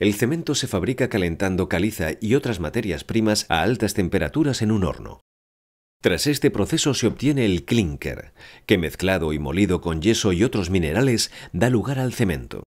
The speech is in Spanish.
El cemento se fabrica calentando caliza y otras materias primas a altas temperaturas en un horno. Tras este proceso se obtiene el clinker, que mezclado y molido con yeso y otros minerales da lugar al cemento.